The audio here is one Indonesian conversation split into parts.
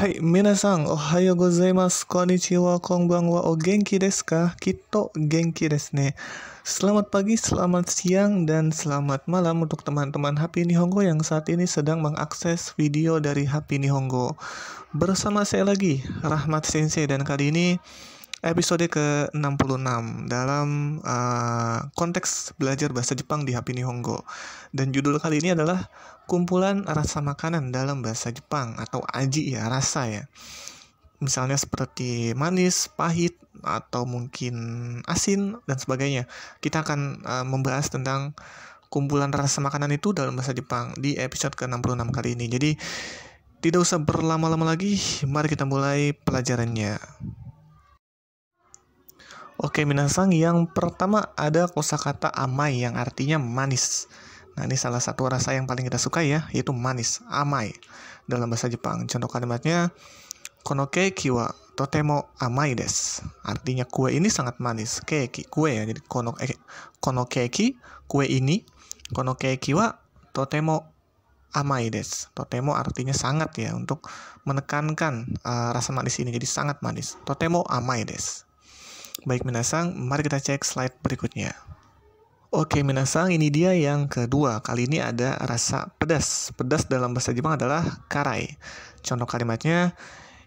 hai minasang gozaimasu kito selamat pagi, selamat siang, dan selamat malam untuk teman-teman Happy Nihongo yang saat ini sedang mengakses video dari Happy Nihongo. Bersama saya lagi, Rahmat Sensei, dan kali ini episode ke-66 dalam uh, konteks belajar bahasa Jepang di Happy Nihongo. Dan judul kali ini adalah kumpulan rasa makanan dalam bahasa Jepang atau aji ya, rasa ya. Misalnya seperti manis, pahit, atau mungkin asin dan sebagainya. Kita akan uh, membahas tentang kumpulan rasa makanan itu dalam bahasa Jepang di episode ke-66 kali ini. Jadi tidak usah berlama-lama lagi, mari kita mulai pelajarannya. Oke Minasang, yang pertama ada kosakata amai yang artinya manis. Nah ini salah satu rasa yang paling kita suka ya, yaitu manis, amai dalam bahasa Jepang. Contoh kalimatnya, konoke kiwa totemo amai des. Artinya kue ini sangat manis, keki, kue ya. Jadi kono, eh, konokeki, kue ini, konokeki wa totemo amai des. Totemo artinya sangat ya, untuk menekankan uh, rasa manis ini, jadi sangat manis. Totemo amai des. Baik Minasang, mari kita cek slide berikutnya. Oke Minasang, ini dia yang kedua. Kali ini ada rasa pedas. Pedas dalam bahasa Jepang adalah karai. Contoh kalimatnya,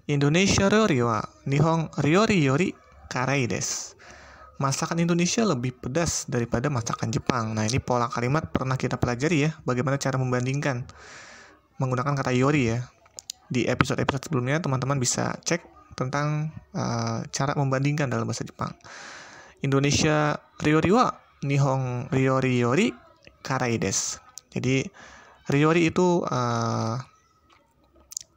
Indonesia ryori wa nihon ryori yori karai des. Masakan Indonesia lebih pedas daripada masakan Jepang. Nah, ini pola kalimat pernah kita pelajari ya, bagaimana cara membandingkan menggunakan kata yori ya. Di episode-episode sebelumnya teman-teman bisa cek tentang uh, cara membandingkan dalam bahasa Jepang. Indonesia riori wa nihong Ryori Yori Karai des. Jadi Ryori itu uh,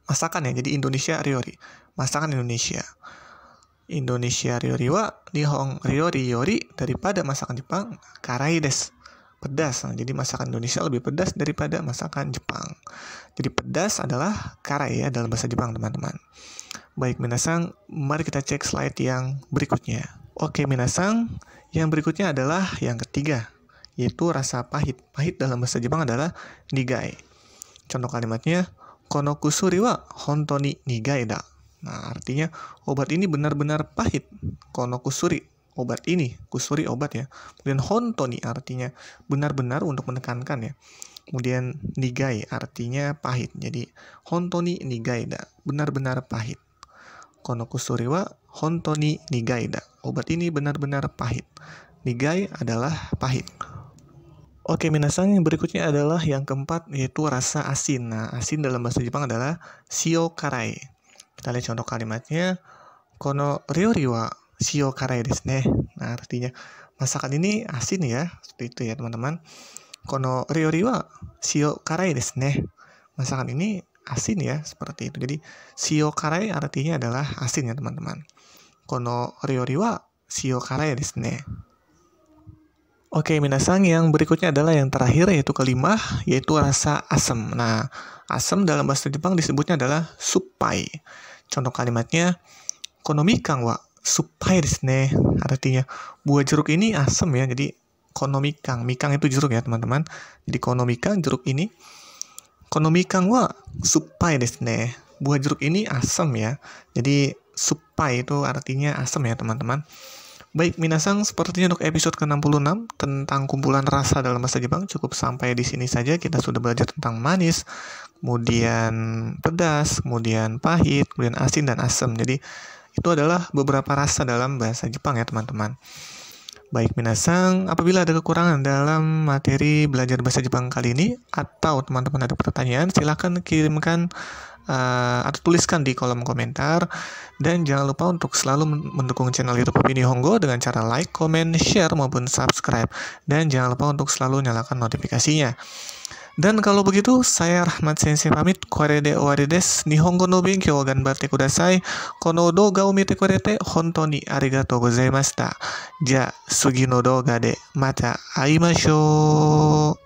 masakan ya. Jadi Indonesia Ryori, masakan Indonesia. Indonesia riori wa nihong riori Yori daripada masakan Jepang Karai des, pedas. Jadi masakan Indonesia lebih pedas daripada masakan Jepang. Jadi pedas adalah karai ya dalam bahasa Jepang teman-teman. Baik Minasang, mari kita cek slide yang berikutnya. Oke Minasang, yang berikutnya adalah yang ketiga, yaitu rasa pahit. Pahit dalam bahasa Jepang adalah nigai. Contoh kalimatnya, konokusuri wa hontoni nigai da. Nah, artinya obat ini benar-benar pahit. Konokusuri obat ini, kusuri obat ya. Kemudian hontoni artinya benar-benar untuk menekankan ya. Kemudian nigai artinya pahit. Jadi hontoni nigaeda nigai da, benar-benar pahit kusuri wa hontoni nigai da. Obat ini benar-benar pahit. Nigai adalah pahit. Oke, minasan yang berikutnya adalah yang keempat yaitu rasa asin. Nah, asin dalam bahasa Jepang adalah shio karai. Kita lihat contoh kalimatnya. Kono ryori wa shio karai desu ne. Nah, artinya masakan ini asin ya. Seperti itu ya, teman-teman. Kono ryori wa shio karai desu ne. Masakan ini asin ya seperti itu. Jadi sio karai artinya adalah asin ya teman-teman. Kono rio wa sio karai desu Oke, minasang yang berikutnya adalah yang terakhir yaitu kelima yaitu rasa asam. Nah, asam dalam bahasa Jepang disebutnya adalah supai. Contoh kalimatnya konomi kang wa supai desu Artinya buah jeruk ini asam ya. Jadi konomi kang. Mikang itu jeruk ya, teman-teman. Jadi konomi kang jeruk ini Ekonomi kang wa supai Buah jeruk ini asam ya. Jadi supai itu artinya asam ya teman-teman. Baik, Minasang, sepertinya untuk episode ke-66 tentang kumpulan rasa dalam bahasa Jepang cukup sampai di sini saja. Kita sudah belajar tentang manis, kemudian pedas, kemudian pahit, kemudian asin dan asam. Jadi, itu adalah beberapa rasa dalam bahasa Jepang ya, teman-teman. Baik minasang, apabila ada kekurangan dalam materi belajar bahasa Jepang kali ini atau teman-teman ada pertanyaan, silahkan kirimkan uh, atau tuliskan di kolom komentar dan jangan lupa untuk selalu mendukung channel YouTube Opini Honggo dengan cara like, comment, share maupun subscribe dan jangan lupa untuk selalu nyalakan notifikasinya. Dan kalau begitu, saya Rahmat Sensei pamit, korede warides, nihongo no benkyou ganbatte kudasai, kono douga o mite kurete, hontou ni arigatou gozaimashita. Ja, sugi no douga de, mata aimashou!